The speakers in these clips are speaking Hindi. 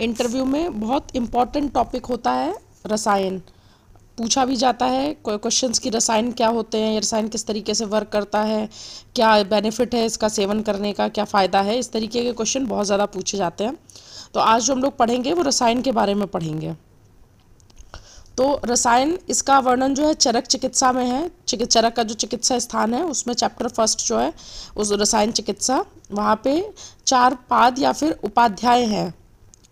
इंटरव्यू में बहुत इम्पॉर्टेंट टॉपिक होता है रसायन पूछा भी जाता है क्वेश्चंस की रसायन क्या होते हैं रसायन किस तरीके से वर्क करता है क्या बेनिफिट है इसका सेवन करने का क्या फ़ायदा है इस तरीके के क्वेश्चन बहुत ज़्यादा पूछे जाते हैं तो आज जो हम लोग पढ़ेंगे वो रसायन के बारे में पढ़ेंगे तो रसायन इसका वर्णन जो है चरक चिकित्सा में है चिक चरक का जो चिकित्सा स्थान है उसमें चैप्टर फर्स्ट जो है उस रसायन चिकित्सा वहाँ पे चार पाद या फिर उपाध्याय हैं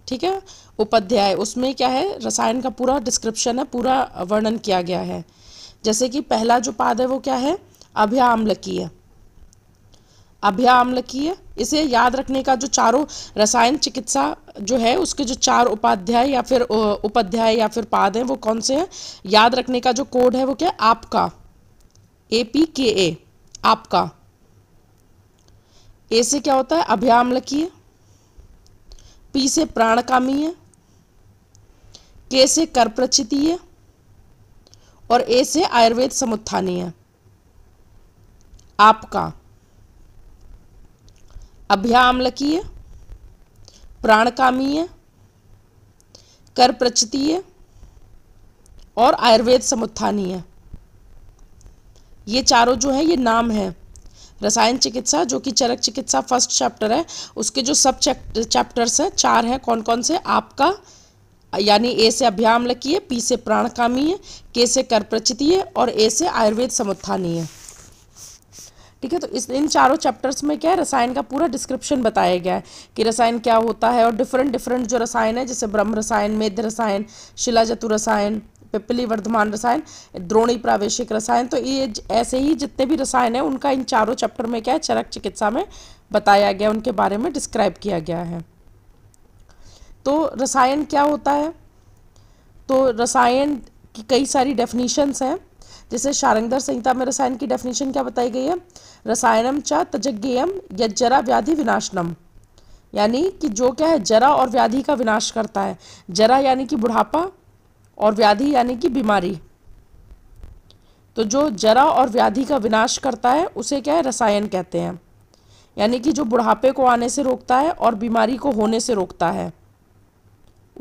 ठीक है उपाध्याय उसमें क्या है रसायन का पूरा डिस्क्रिप्शन है पूरा वर्णन किया गया है जैसे कि पहला जो पाद है वो क्या है अभ्या अम्लकीय इसे याद रखने का जो चारों रसायन चिकित्सा जो है उसके जो चार उपाध्याय या फिर उपाध्याय या फिर पाद हैं वो कौन से हैं याद रखने का जो कोड है वो क्या आपका ए पी के ए आपका ए से क्या होता है अभ्यामलकीय पी से प्राणकामी है के से कर है और ए से आयुर्वेद समुत्थानीय आपका अभ्यामलकीय है कर है और आयुर्वेद समुत्थानीय ये चारों जो है ये नाम है रसायन चिकित्सा जो कि चरक चिकित्सा फर्स्ट चैप्टर है उसके जो सब चैप्टर्स हैं चार हैं कौन कौन से आपका यानी ए से लकी है पी से प्राणकामी है के से कर्प्रचिति है और ए से आयुर्वेद समुत्थानी है ठीक है तो इस इन चारों चैप्टर्स में क्या है रसायन का पूरा डिस्क्रिप्शन बताया गया है कि रसायन क्या होता है और डिफरेंट डिफरेंट जो रसायन है जैसे ब्रह्म रसायन मेध रसायन शिलाजतु रसायन पिपली वर्धमान रसायन द्रोणी प्रावेशिक रसायन तो ये ऐसे ही जितने भी रसायन हैं उनका इन चारों चैप्टर में क्या है चरक चिकित्सा में बताया गया उनके बारे में डिस्क्राइब किया गया है तो रसायन क्या होता है तो रसायन की कई सारी डेफिनीशंस हैं जैसे शारंगदर संहिता में रसायन की डेफिनेशन क्या बताई गई है रसायनम च तजज्ञेयम जरा व्याधि विनाशनम यानी कि जो क्या है जरा और व्याधि का विनाश करता है जरा यानी कि बुढ़ापा और व्याधि यानी कि बीमारी तो जो जरा और व्याधि का विनाश करता है उसे क्या है रसायन कहते हैं यानी कि जो बुढ़ापे को आने से रोकता है और बीमारी को होने से रोकता है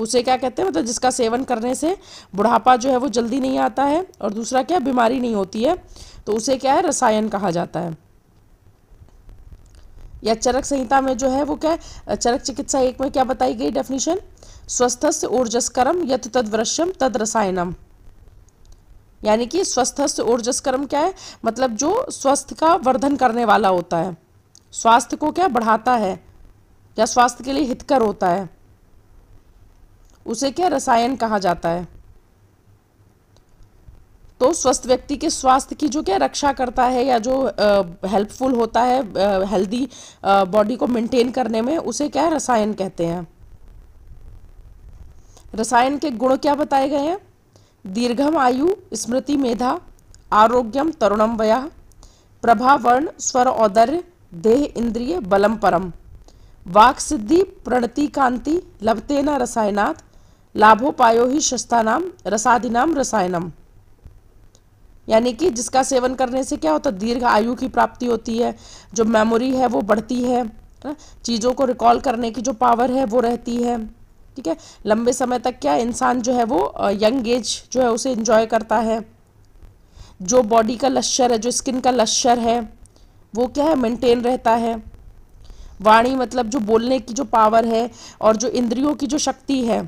उसे क्या कहते हैं मतलब जिसका सेवन करने से बुढ़ापा जो है वो जल्दी नहीं आता है और दूसरा क्या बीमारी नहीं होती है तो उसे क्या है रसायन कहा जाता है या चरक संहिता में जो है वो क्या चरक चिकित्सा एक में क्या बताई गई डेफिनेशन स्वस्थ ऊर्जस्करम तद वृश्यम तद रसायनम यानी कि स्वस्थस्य ऊर्जस्करम क्या है मतलब जो स्वस्थ का वर्धन करने वाला होता है स्वास्थ्य को क्या बढ़ाता है या स्वास्थ्य के लिए हितकर होता है उसे क्या रसायन कहा जाता है तो स्वस्थ व्यक्ति के स्वास्थ्य की जो क्या रक्षा करता है या जो हेल्पफुल होता है हेल्दी बॉडी को मेंटेन करने में उसे क्या रसायन कहते हैं रसायन के गुण क्या बताए गए हैं दीर्घम आयु स्मृति मेधा आरोग्यम तरुणम वया प्रभावर्ण स्वर औदर्य देह इंद्रिय बलम परम वाक सिद्धि प्रणति कांति लभते लभतेना रसायनात् लाभोपायो ही शस्तानाम रसादिनाम रसायनम यानी कि जिसका सेवन करने से क्या होता है दीर्घ आयु की प्राप्ति होती है जो मेमोरी है वो बढ़ती है चीज़ों को रिकॉल करने की जो पावर है वो रहती है ठीक है लंबे समय तक क्या इंसान जो है वो यंग एज जो है उसे इंजॉय करता है जो बॉडी का लश्चर है जो स्किन का लश्चर है वो क्या है मेंटेन रहता है वाणी मतलब जो बोलने की जो पावर है और जो इंद्रियों की जो शक्ति है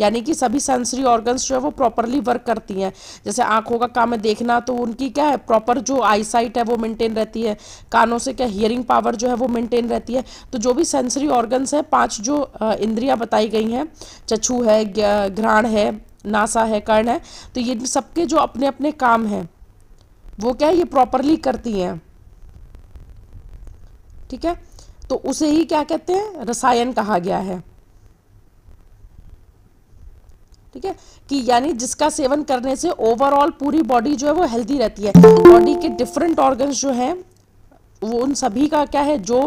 यानी कि सभी सेंसरी ऑर्गन्स जो है वो प्रॉपरली वर्क करती हैं जैसे आँखों का काम है देखना तो उनकी क्या है प्रॉपर जो आईसाइट है वो मेंटेन रहती है कानों से क्या हियरिंग पावर जो है वो मेंटेन रहती है तो जो भी सेंसरी ऑर्गन्स हैं पांच जो इंद्रियां बताई गई हैं चछू है घ्राण है नासा है कर्ण है तो ये सबके जो अपने अपने काम हैं वो क्या है ये प्रॉपरली करती हैं ठीक है तो उसे ही क्या कहते हैं रसायन कहा गया है ठीक है कि यानी जिसका सेवन करने से ओवरऑल पूरी बॉडी जो है वो हेल्दी रहती है बॉडी के डिफरेंट ऑर्गन्स जो हैं वो उन सभी का क्या है जो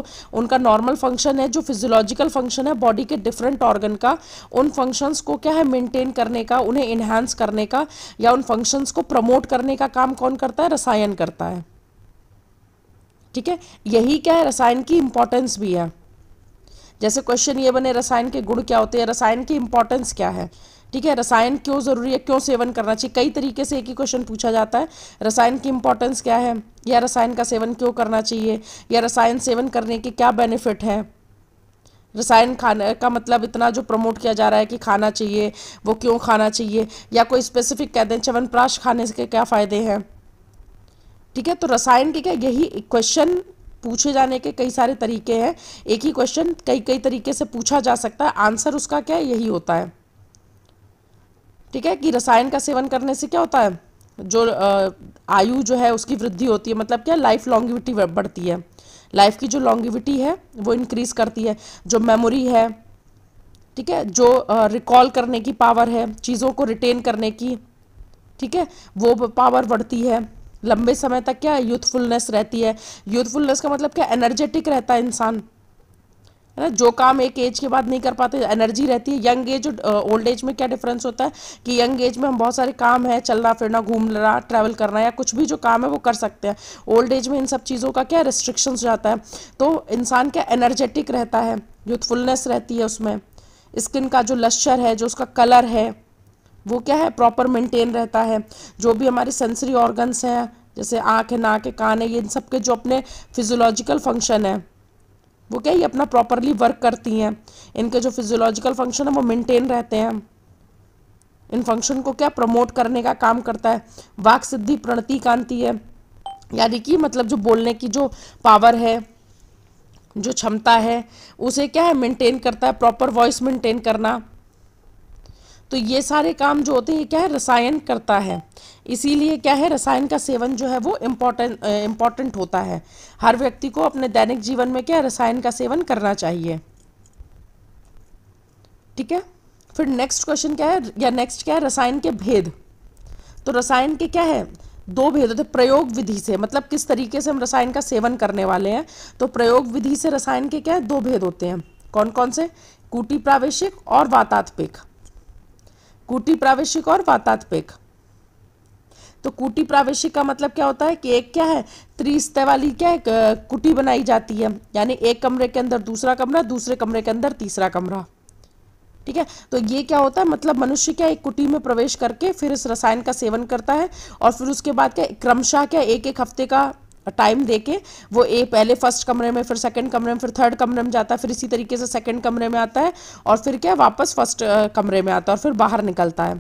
उनका नॉर्मल फंक्शन है जो फिजियोलॉजिकल फंक्शन है बॉडी के डिफरेंट ऑर्गन का उन फंक्शंस को क्या है मेंटेन करने का उन्हें इन्हांस करने का या उन फंक्शंस को प्रमोट करने का काम कौन करता है रसायन करता है ठीक है यही क्या है रसायन की इंपॉर्टेंस भी है जैसे क्वेश्चन ये बने रसायन के गुण क्या होते हैं रसायन की इंपॉर्टेंस क्या है ठीक है रसायन क्यों ज़रूरी है क्यों सेवन करना चाहिए कई तरीके से एक ही क्वेश्चन पूछा जाता है रसायन की इंपॉर्टेंस क्या है या रसायन का सेवन क्यों करना चाहिए या रसायन सेवन करने के क्या बेनिफिट हैं रसायन खाने का मतलब इतना जो प्रमोट किया जा रहा है कि खाना चाहिए वो क्यों खाना चाहिए या कोई स्पेसिफिक कह दें च्यवनप्राश खाने के क्या फ़ायदे हैं ठीक है तो रसायन के क्या यही क्वेश्चन पूछे जाने के कई सारे तरीके हैं एक ही क्वेश्चन कई कई तरीके से पूछा जा सकता है आंसर उसका क्या यही होता है ठीक है कि रसायन का सेवन करने से क्या होता है जो आयु जो है उसकी वृद्धि होती है मतलब क्या लाइफ लॉन्गिविटी बढ़ती है लाइफ की जो लॉन्गिविटी है वो इंक्रीज करती है जो मेमोरी है ठीक है जो रिकॉल करने की पावर है चीज़ों को रिटेन करने की ठीक है वो पावर बढ़ती है लंबे समय तक क्या यूथफुलनेस रहती है यूथफुलनेस का मतलब क्या एनर्जेटिक रहता है इंसान है ना जो काम एक एज के बाद नहीं कर पाते एनर्जी रहती है यंग एज और ओल्ड एज में क्या डिफरेंस होता है कि यंग एज में हम बहुत सारे काम है चलना फिरना घूमना ट्रैवल करना या कुछ भी जो काम है वो कर सकते हैं ओल्ड एज में इन सब चीज़ों का क्या रिस्ट्रिक्शन जाता है तो इंसान क्या एनर्जेटिक रहता है यूथफुलनेस रहती है उसमें स्किन का जो लश्चर है जो उसका कलर है वो क्या है प्रॉपर मेंटेन रहता है जो भी हमारे सेंसरी ऑर्गन्स हैं जैसे आँख है नाक है कान है ये इन सब के जो अपने फिजोलॉजिकल फंक्शन है वो क्या ये अपना प्रॉपरली वर्क करती हैं इनके जो फिजियोलॉजिकल फंक्शन है वो मेंटेन रहते हैं इन फंक्शन को क्या प्रमोट करने का काम करता है वाक सिद्धि प्रणति कांति है यानी कि मतलब जो बोलने की जो पावर है जो क्षमता है उसे क्या है मेंटेन करता है प्रॉपर वॉइस मेंटेन करना तो ये सारे काम जो होते हैं ये क्या है रसायन करता है इसीलिए क्या है रसायन का सेवन जो है वो इम्पोर्टेंट इम्पॉर्टेंट होता है हर व्यक्ति को अपने दैनिक जीवन में क्या रसायन का सेवन करना चाहिए ठीक है फिर नेक्स्ट क्वेश्चन क्या है या नेक्स्ट क्या है रसायन के भेद तो रसायन के क्या है दो भेद होते प्रयोग विधि से मतलब किस तरीके से हम रसायन का सेवन करने वाले हैं तो प्रयोग विधि से रसायन के क्या है दो भेद होते हैं कौन कौन से कूटी प्रावेशिक और वातात्पिक कूटी प्रावेशिक और वातात्पिक तो कुटी प्रावेशिक का मतलब क्या होता है कि एक क्या है त्रिस्तय वाली क्या है कुटी बनाई जाती है यानी एक कमरे के अंदर दूसरा कमरा दूसरे कमरे के अंदर तीसरा कमरा ठीक है तो ये क्या होता है मतलब मनुष्य क्या एक कुटी में प्रवेश करके फिर इस रसायन का सेवन करता है और फिर उसके बाद क्या क्रमशः क्या एक एक हफ्ते का टाइम देके वो ए पहले फर्स्ट कमरे में फिर सेकंड कमरे में फिर थर्ड कमरे में जाता है फिर इसी तरीके से सेकंड कमरे में आता है और फिर क्या वापस फर्स्ट कमरे में आता है और फिर बाहर निकलता है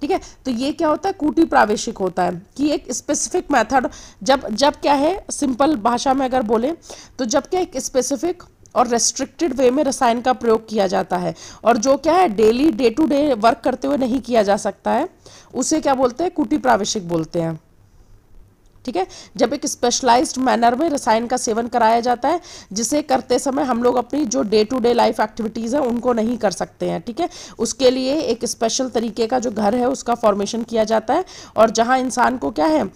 ठीक है तो ये क्या होता है कूटी प्रावेशिक होता है कि एक स्पेसिफिक मेथड जब जब क्या है सिंपल भाषा में अगर बोले तो जब क्या एक स्पेसिफिक और रेस्ट्रिक्टेड वे में रसायन का प्रयोग किया जाता है और जो क्या है daily day to day work करते हुए नहीं किया जा सकता है उसे क्या बोलते हैं कूटी प्रावेशिक बोलते हैं ठीक है जब एक स्पेशलाइज्ड मैनर में रसायन का सेवन कराया जाता है जिसे करते समय हम लोग अपनी जो day to day life activities हैं उनको नहीं कर सकते हैं ठीक है उसके लिए एक स्पेशल तरीके का जो घर है उसका फॉर्मेशन किया जाता है और जहाँ इंसान को क्या है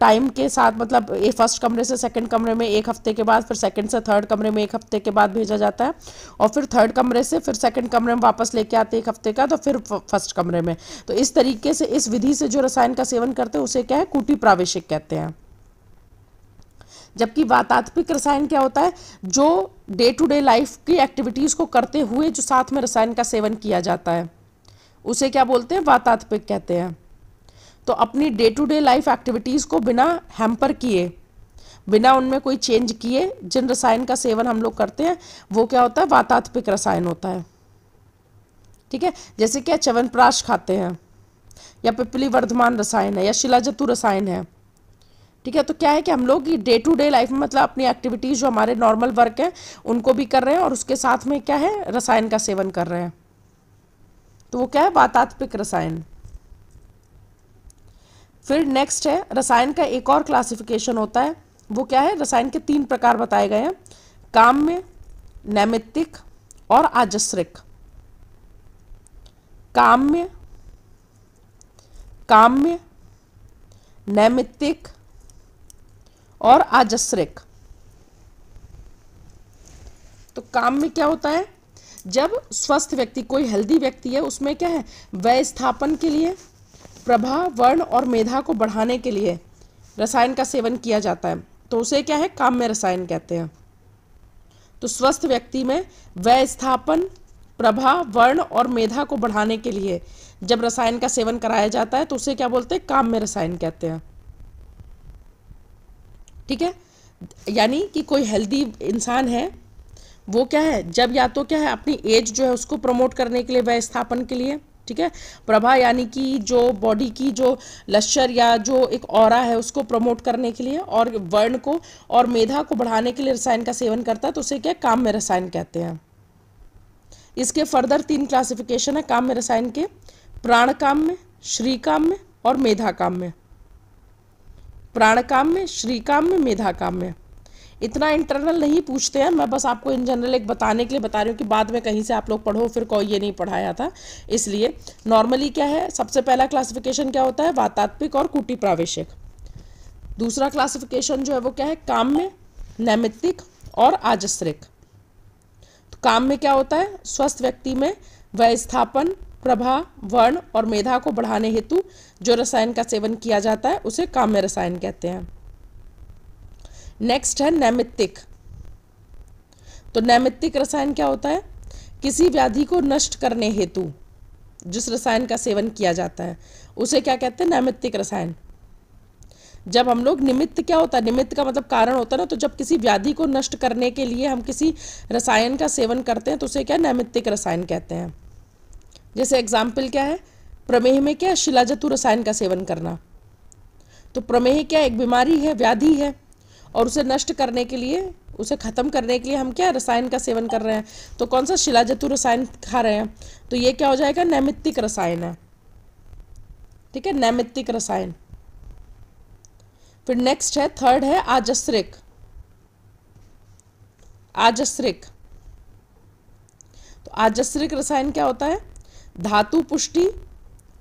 टाइम के साथ मतलब ए फर्स्ट कमरे से सेकेंड कमरे में एक हफ्ते के बाद फिर सेकेंड से थर्ड कमरे में एक हफ्ते के बाद भेजा जाता है और फिर थर्ड कमरे से फिर सेकेंड कमरे में वापस लेके आते एक हफ्ते का तो फिर फर्स्ट कमरे में तो इस तरीके से इस विधि से जो रसायन का सेवन करते हैं उसे क्या है कूटी प्रावेशिक कहते हैं जबकि वातात्विक रसायन क्या होता है जो डे टू डे लाइफ की एक्टिविटीज़ को करते हुए जो साथ में रसायन का सेवन किया जाता है उसे क्या बोलते हैं वातात्विक कहते हैं तो अपनी day to day life activities को बिना हैम्पर किए बिना उनमें कोई चेंज किए जिन रसायन का सेवन हम लोग करते हैं वो क्या होता है वातात्विक रसायन होता है ठीक है जैसे क्या च्यवनप्राश खाते हैं या पिपली वर्धमान रसायन है या शिलाजतु रसायन है ठीक है तो क्या है कि हम लोग डे टू डे लाइफ में मतलब अपनी एक्टिविटीज़ जो हमारे नॉर्मल वर्क है उनको भी कर रहे हैं और उसके साथ में क्या है रसायन का सेवन कर रहे हैं तो वो क्या है वातात्विक रसायन फिर नेक्स्ट है रसायन का एक और क्लासिफिकेशन होता है वो क्या है रसायन के तीन प्रकार बताए गए हैं काम्य नैमित्तिक और आजस्रिक काम्य काम्य नैमित्तिक और आजस्रिक तो काम में क्या होता है जब स्वस्थ व्यक्ति कोई हेल्दी व्यक्ति है उसमें क्या है व्यय स्थापन के लिए प्रभा वर्ण और मेधा को बढ़ाने के लिए रसायन का सेवन किया जाता है तो उसे क्या है काम में रसायन कहते हैं तो स्वस्थ व्यक्ति में व्यय स्थापन प्रभा वर्ण और मेधा को बढ़ाने के लिए जब रसायन का सेवन कराया जाता है तो उसे क्या बोलते हैं काम में रसायन कहते हैं ठीक है यानी कि कोई हेल्दी इंसान है वो क्या है जब या तो क्या है अपनी एज जो है उसको प्रमोट करने के लिए व्यय स्थापन के लिए ठीक है प्रभा यानी कि जो बॉडी की जो लश्चर या जो एक और है उसको प्रमोट करने के लिए और वर्ण को और मेधा को बढ़ाने के लिए रसायन का सेवन करता है तो उसे क्या काम में रसायन कहते हैं इसके फर्दर तीन क्लासिफिकेशन है काम में रसायन के प्राण काम में श्री काम में और मेधा काम में प्राण काम में श्री काम में मेधा काम में इतना इंटरनल नहीं पूछते हैं मैं बस आपको इन जनरल एक बताने के लिए बता रही हूँ कि बाद में कहीं से आप लोग पढ़ो फिर कोई ये नहीं पढ़ाया था इसलिए नॉर्मली क्या है सबसे पहला क्लासिफिकेशन क्या होता है वातात्विक और कुटी प्रावेशिक दूसरा क्लासिफिकेशन जो है वो क्या है काम में नैमित्तिक और आजस्रिक तो काम में क्या होता है स्वस्थ व्यक्ति में व्यस्थापन प्रभा वर्ण और मेधा को बढ़ाने हेतु जो रसायन का सेवन किया जाता है उसे काम्य रसायन कहते हैं नेक्स्ट है नैमित्तिक तो नैमित्तिक रसायन क्या होता है किसी व्याधि को नष्ट करने हेतु जिस रसायन का सेवन किया जाता है उसे क्या कहते हैं नैमित्तिक रसायन जब हम लोग निमित्त क्या होता है निमित्त का मतलब कारण होता है ना तो जब किसी व्याधि को नष्ट करने के लिए हम किसी रसायन का सेवन करते हैं तो उसे क्या नैमित्तिक रसायन कहते हैं जैसे एग्जाम्पल क्या है प्रमेह में क्या शिलाजतु रसायन का सेवन करना तो प्रमेह क्या एक बीमारी है व्याधि है और उसे नष्ट करने के लिए उसे ख़त्म करने के लिए हम क्या रसायन का सेवन कर रहे हैं तो कौन सा शिलाजतु रसायन खा रहे हैं तो ये क्या हो जाएगा नैमित्तिक रसायन है ठीक है नैमित्तिक रसायन फिर नेक्स्ट है थर्ड है आजस्रिक आजस्रिक तो आजस्रिक रसायन क्या होता है धातु पुष्टि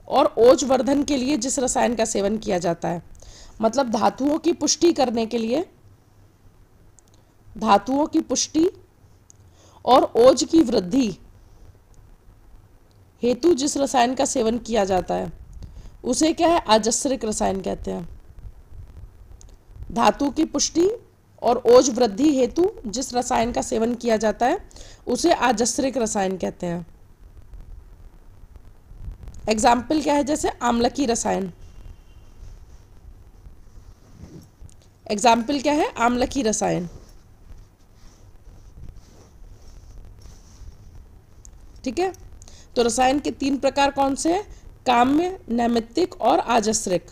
और ओज वर्धन के लिए जिस रसायन का सेवन किया जाता है मतलब धातुओं की पुष्टि करने के लिए धातुओं की पुष्टि और ओज की वृद्धि हेतु जिस रसायन का सेवन किया जाता है उसे क्या है आजस्रिक रसायन कहते हैं धातु की पुष्टि और ओज वृद्धि हेतु जिस रसायन का सेवन किया जाता है उसे आजस्रिक रसायन कहते हैं एग्जाम्पल क्या है जैसे आमला की रसायन एग्जाम्पल क्या है आमला की रसायन ठीक है तो रसायन के तीन प्रकार कौन से हैं काम्य नैमित्तिक और आजस्रिक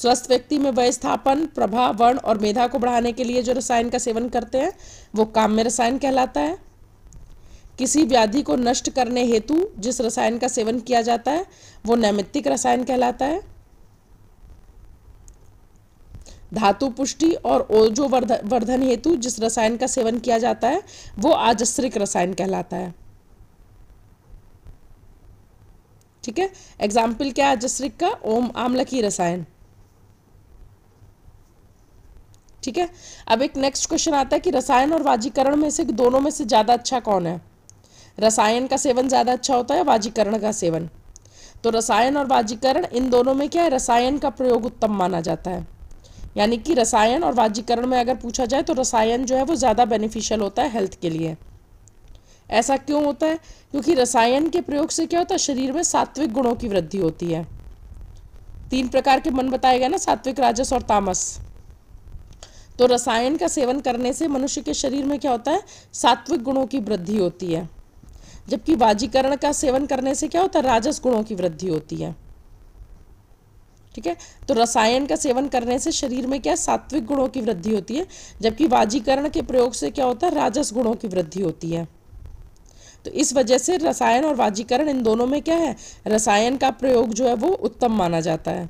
स्वस्थ व्यक्ति में वय स्थापन प्रभा वर्ण और मेधा को बढ़ाने के लिए जो रसायन का सेवन करते हैं वो काम्य रसायन कहलाता है किसी व्याधि को नष्ट करने हेतु जिस रसायन का सेवन किया जाता है वो नैमित्तिक रसायन कहलाता है धातु पुष्टि और ओजो वर्धन, हेतु जिस रसायन का सेवन किया जाता है वो आजस्रिक रसायन कहलाता है ठीक है एग्जाम्पल क्या है आजस्रिक का ओम आमलकी रसायन ठीक है अब एक नेक्स्ट क्वेश्चन आता है कि रसायन और वाजीकरण में से दोनों में से ज़्यादा अच्छा कौन है रसायन का सेवन ज़्यादा अच्छा होता है वाजीकरण का सेवन तो रसायन और वाजीकरण इन दोनों में क्या है रसायन का प्रयोग उत्तम माना जाता है यानी कि रसायन और वाजीकरण में अगर पूछा जाए तो रसायन जो है वो ज़्यादा बेनिफिशियल होता है हेल्थ के लिए ऐसा क्यों होता है क्योंकि रसायन के प्रयोग से क्या होता है शरीर में सात्विक गुणों की वृद्धि होती है तीन प्रकार के मन बताए गए ना सात्विक राजस और तामस तो रसायन का सेवन करने से मनुष्य के शरीर में क्या होता है सात्विक गुणों की वृद्धि होती है जबकि वाजीकरण का सेवन करने से क्या होता है राजस गुणों की वृद्धि होती है ठीक है तो रसायन का सेवन करने से शरीर में क्या सात्विक गुणों की वृद्धि होती है जबकि वाजीकरण के प्रयोग से क्या होता है राजस गुणों की वृद्धि होती है तो इस वजह से रसायन और वाजीकरण इन दोनों में क्या है रसायन का प्रयोग जो है वो उत्तम माना जाता है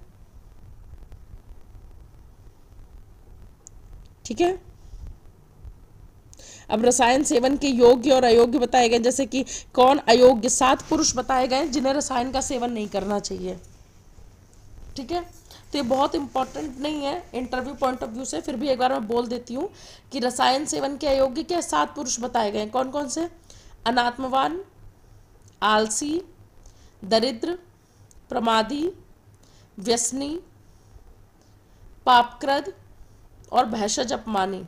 ठीक है अब रसायन सेवन के योग्य और अयोग्य बताए गए जैसे कि कौन अयोग्य सात पुरुष बताए गए जिन्हें रसायन का सेवन नहीं करना चाहिए ठीक है तो ये बहुत इंपॉर्टेंट नहीं है इंटरव्यू पॉइंट ऑफ व्यू से फिर भी एक बार मैं बोल देती हूँ कि रसायन सेवन के अयोग्य क्या सात पुरुष बताए गए कौन कौन से अनात्मवान आलसी दरिद्र प्रमादी व्यसनी पापक्रद और भैषज अपमानी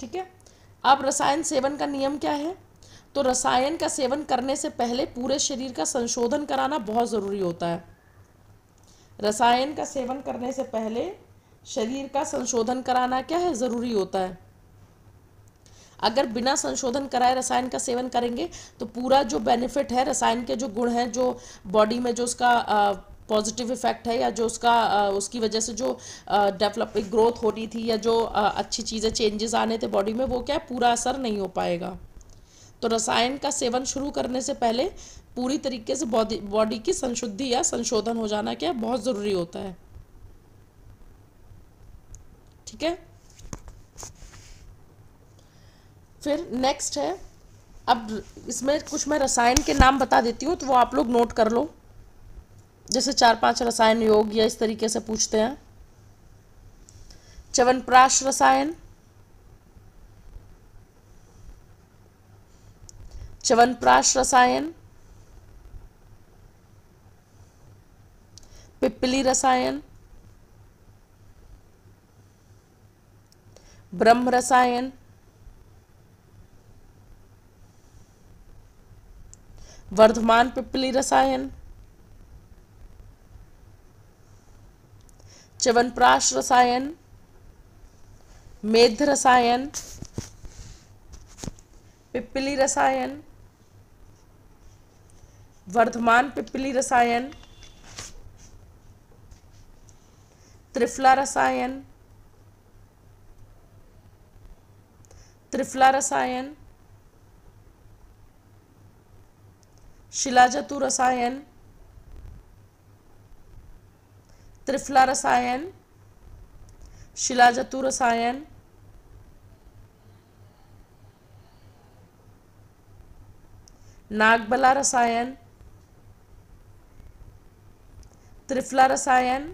ठीक है अब रसायन सेवन का नियम क्या है तो रसायन का सेवन करने से पहले पूरे शरीर का संशोधन कराना बहुत ज़रूरी होता है रसायन का सेवन करने से पहले शरीर का संशोधन कराना क्या है ज़रूरी होता है अगर बिना संशोधन कराए रसायन का सेवन करेंगे तो पूरा जो बेनिफिट है रसायन के जो गुण हैं जो बॉडी में जो उसका पॉजिटिव इफेक्ट है या जो उसका उसकी वजह से जो डेवलपिंग ग्रोथ होनी थी या जो अच्छी चीज़ें चेंजेस आने थे बॉडी में वो क्या पूरा असर नहीं हो पाएगा तो रसायन का सेवन शुरू करने से पहले पूरी तरीके से बॉडी बॉडी की संशुद्धि या संशोधन हो जाना क्या बहुत ज़रूरी होता है ठीक है फिर नेक्स्ट है अब इसमें कुछ मैं रसायन के नाम बता देती हूँ तो वो आप लोग नोट कर लो जैसे चार पांच रसायन योग या इस तरीके से पूछते हैं चवनप्राश रसायन चवनप्राश रसायन पिप्पली रसायन ब्रह्म रसायन वर्धमान पिप्पली रसायन च्यवनप्राश रसायन मेध रसायन पिपली रसायन वर्धमान पिपली रसायन त्रिफला रसायन त्रिफला रसायन शिलाजतु रसायन त्रिफला रसायन शिलाजतु रसायन नागबला रसायन त्रिफला रसायन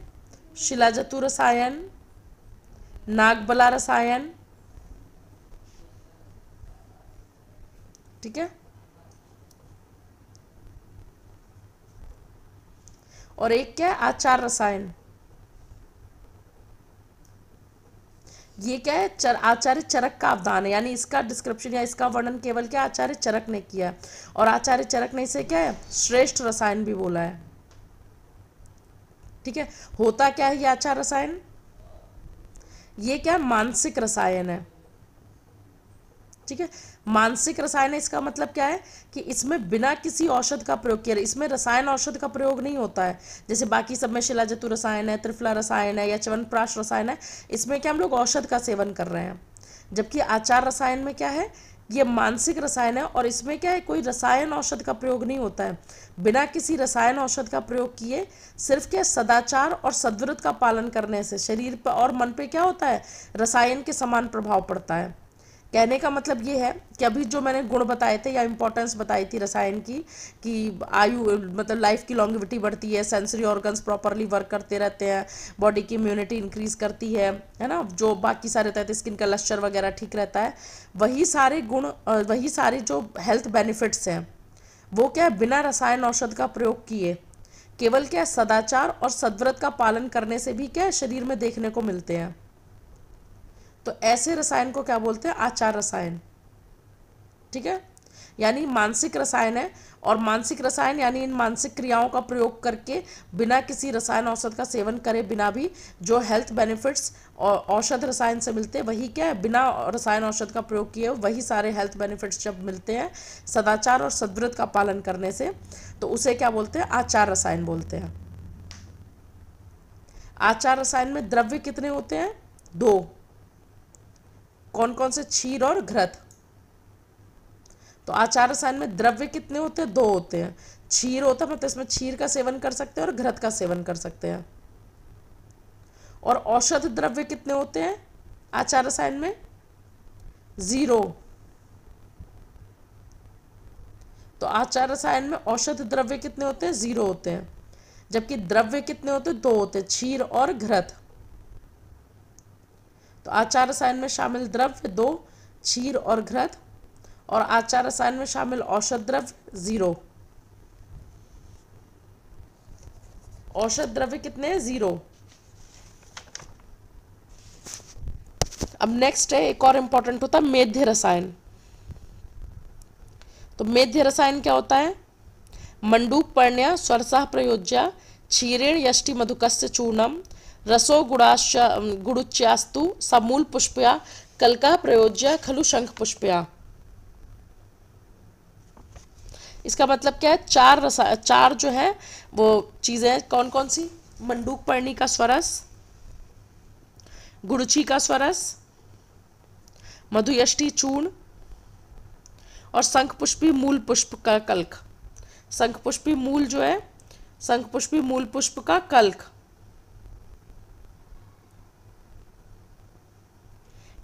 शिलाजतु रसायन नागबला रसायन ठीक है और एक क्या आचार रसायन ये क्या है चर आचार्य चरक का अवधान है यानी इसका डिस्क्रिप्शन या इसका वर्णन केवल क्या आचार्य चरक ने किया है और आचार्य चरक ने इसे क्या है श्रेष्ठ रसायन भी बोला है ठीक है होता क्या है ये आचार रसायन ये क्या मानसिक रसायन है ठीक है मानसिक रसायन इसका मतलब क्या है कि इसमें बिना किसी औषध का प्रयोग किया इसमें रसायन औषध का प्रयोग नहीं होता है जैसे बाकी सब में शिलाजतु रसायन है त्रिफला रसायन है या चवनप्राश रसायन है इसमें क्या हम लोग औषध का सेवन कर रहे हैं जबकि आचार रसायन में क्या है ये मानसिक रसायन है और इसमें क्या है कोई रसायन औषध का प्रयोग नहीं होता है बिना किसी रसायन औषध का प्रयोग किए सिर्फ क्या सदाचार और सदव्रत का पालन करने से शरीर पर और मन पे क्या होता है रसायन के समान प्रभाव पड़ता है कहने का मतलब ये है कि अभी जो मैंने गुण बताए थे या इम्पोर्टेंस बताई थी रसायन की कि आयु मतलब लाइफ की लॉन्गिविटी बढ़ती है सेंसरी ऑर्गन्स प्रॉपरली वर्क करते रहते हैं बॉडी की इम्यूनिटी इंक्रीज करती है है ना जो बाकी सारे रहते स्किन का लश्चर वगैरह ठीक रहता है वही सारे गुण वही सारे जो हेल्थ बेनिफिट्स हैं वो क्या है बिना रसायन औषध का प्रयोग किए केवल क्या सदाचार और सदव्रत का पालन करने से भी क्या शरीर में देखने को मिलते हैं तो ऐसे रसायन को क्या बोलते हैं आचार रसायन ठीक है यानी मानसिक रसायन है और मानसिक रसायन यानी इन मानसिक क्रियाओं का प्रयोग करके बिना किसी रसायन औषध का सेवन करे बिना भी जो हेल्थ बेनिफिट्स और औषध रसायन से मिलते हैं वही क्या है बिना रसायन औषध का प्रयोग किए वही सारे हेल्थ बेनिफिट्स जब मिलते हैं सदाचार और सदव्रत का पालन करने से तो उसे क्या बोलते हैं आचार रसायन बोलते हैं आचार रसायन में द्रव्य कितने होते हैं दो कौन कौन से क्षीर और घृत तो आचार रसायन में द्रव्य कितने होते हैं दो होते हैं क्षीर होता है मतलब इसमें क्षीर का सेवन कर सकते हैं और घृत का सेवन कर सकते हैं और औषध द्रव्य कितने होते हैं आचार रसायन में जीरो तो आचार रसायन में औषध द्रव्य कितने होते हैं जीरो होते हैं जबकि द्रव्य कितने होते हैं दो होते हैं क्षीर और घृत तो आचार रसायन में शामिल द्रव्य दो क्षीर और घृत और आचार रसायन में शामिल औषध द्रव्य ज़ीरो औषध द्रव्य कितने हैं ज़ीरो अब नेक्स्ट है एक और इंपॉर्टेंट होता है मेध्य रसायन तो मेध्य रसायन क्या होता है मंडूक पर्ण्य स्वरसाह प्रयोज्या क्षीरेण यष्टि मधुकस्य चूर्णम रसो गुड़ाश अं, गुड़ुच्यास्तु समूल पुष्पया कलका प्रयोज्य खलु शंख पुष्पया इसका मतलब क्या है चार रसा चार जो है वो चीज़ें कौन कौन सी मंडूक पर्णी का स्वरस गुड़ची का स्वरस मधुयष्टि चूर्ण और शंख पुष्पी मूल पुष्प का कल्क शंख पुष्पी मूल जो है शंख पुष्पी मूल पुष्प का कल्क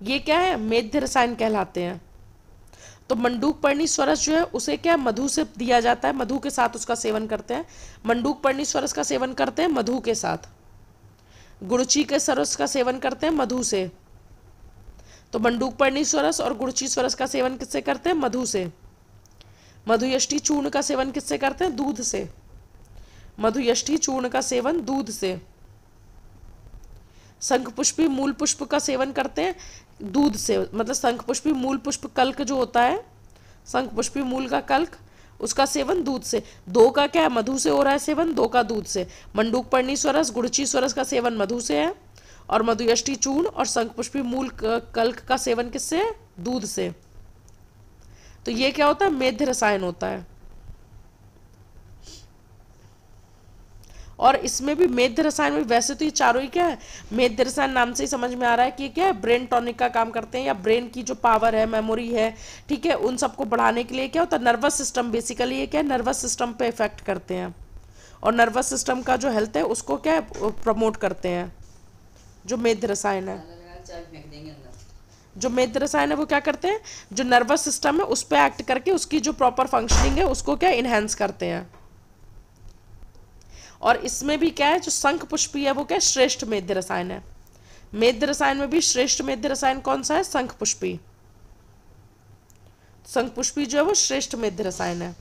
ये क्या है मेध्य रसायन कहलाते हैं तो मंडूक पर्णी स्वरस जो है उसे क्या मधु से दिया जाता है मधु के साथ उसका सेवन करते हैं मंडूक पर्णी स्वरस का सेवन करते हैं मधु के साथ गुड़ची के सरस का सेवन करते हैं मधु से तो मंडूक पर्णी स्वरस और गुड़ची स्वरस का सेवन किससे करते हैं मधु से मधुयष्टि चूर्ण का सेवन किससे करते हैं दूध से मधुयष्टि चूर्ण का सेवन दूध से शंख पुष्पी मूल पुष्प का सेवन करते हैं दूध से मतलब शंख पुष्पी मूल पुष्प कल्क जो होता है शंख पुष्पी मूल का कल्क उसका सेवन दूध से दो का क्या है मधु से हो रहा है सेवन दो का दूध से मंडूक पर्णी स्वरस गुड़ची स्वरस का सेवन मधु से है और मधुयष्टि चूर्ण और पुष्पी मूल कल्क का सेवन किससे दूध से तो ये क्या होता है मेध्य रसायन होता है और इसमें भी मेध्य रसायन में वैसे तो ये चारों ही क्या है मेध्य रसायन नाम से ही समझ में आ रहा है कि क्या है ब्रेन टॉनिक का काम करते हैं या ब्रेन की जो पावर है मेमोरी है ठीक है उन सबको बढ़ाने के लिए क्या होता है नर्वस सिस्टम बेसिकली ये क्या है नर्वस सिस्टम पे इफेक्ट करते हैं और नर्वस सिस्टम का जो हेल्थ है उसको क्या प्रमोट करते हैं जो मेध रसायन है जो मेध रसायन है वो क्या करते हैं जो नर्वस सिस्टम है उस पर एक्ट करके उसकी जो प्रॉपर फंक्शनिंग है उसको क्या इन्हेंस करते हैं और इसमें भी क्या है जो शंख पुष्पी है वो क्या श्रेष्ठ मेध्य रसायन है मेध्य रसायन में भी श्रेष्ठ मेध्य रसायन कौन सा है शंख पुष्पी तो शंख पुष्पी जो है वो श्रेष्ठ मेध्य रसायन है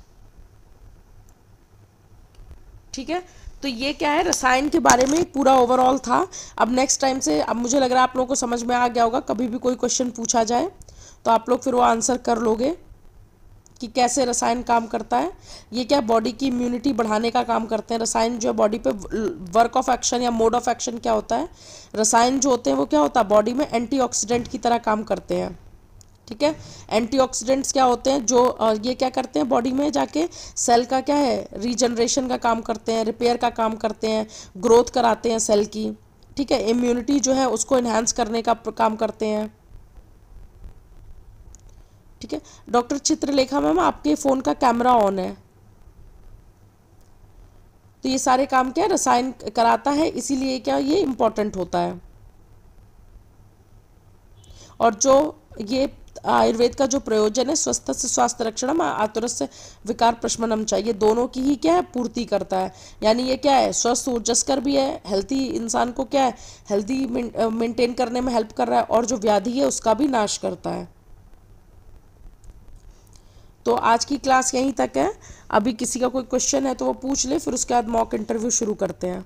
ठीक है तो ये क्या है रसायन के बारे में पूरा ओवरऑल था अब नेक्स्ट टाइम से अब मुझे लग रहा है आप लोगों को समझ में आ गया होगा कभी भी कोई क्वेश्चन पूछा जाए तो आप लोग फिर वो आंसर कर लोगे कि कैसे रसायन काम करता है ये क्या बॉडी की इम्यूनिटी बढ़ाने का काम करते हैं रसायन जो है बॉडी पे वर्क ऑफ एक्शन या मोड ऑफ एक्शन क्या होता है रसायन जो होते हैं वो क्या होता है बॉडी में एंटीऑक्सीडेंट की तरह काम करते हैं ठीक है एंटीऑक्सीडेंट्स क्या होते हैं जो ये क्या करते हैं बॉडी में जाके सेल का क्या है रीजनरेशन का काम करते हैं रिपेयर का काम करते हैं ग्रोथ कराते हैं सेल की ठीक है इम्यूनिटी जो है उसको इन्हांस करने का काम करते हैं ठीक है डॉक्टर चित्रलेखा मैम आपके फ़ोन का कैमरा ऑन है तो ये सारे काम क्या रसायन कराता है इसीलिए क्या ये इम्पोर्टेंट होता है और जो ये आयुर्वेद का जो प्रयोजन है स्वस्थ से स्वास्थ्य रक्षण आतुरस्य विकार प्रशमनम चाहिए दोनों की ही क्या है पूर्ति करता है यानी ये क्या है स्वस्थ ऊर्जस्कर भी है हेल्थी इंसान को क्या है हेल्थी मेंटेन करने में हेल्प कर रहा है और जो व्याधि है उसका भी नाश करता है तो आज की क्लास यहीं तक है अभी किसी का कोई क्वेश्चन है तो वो पूछ ले फिर उसके बाद मॉक इंटरव्यू शुरू करते हैं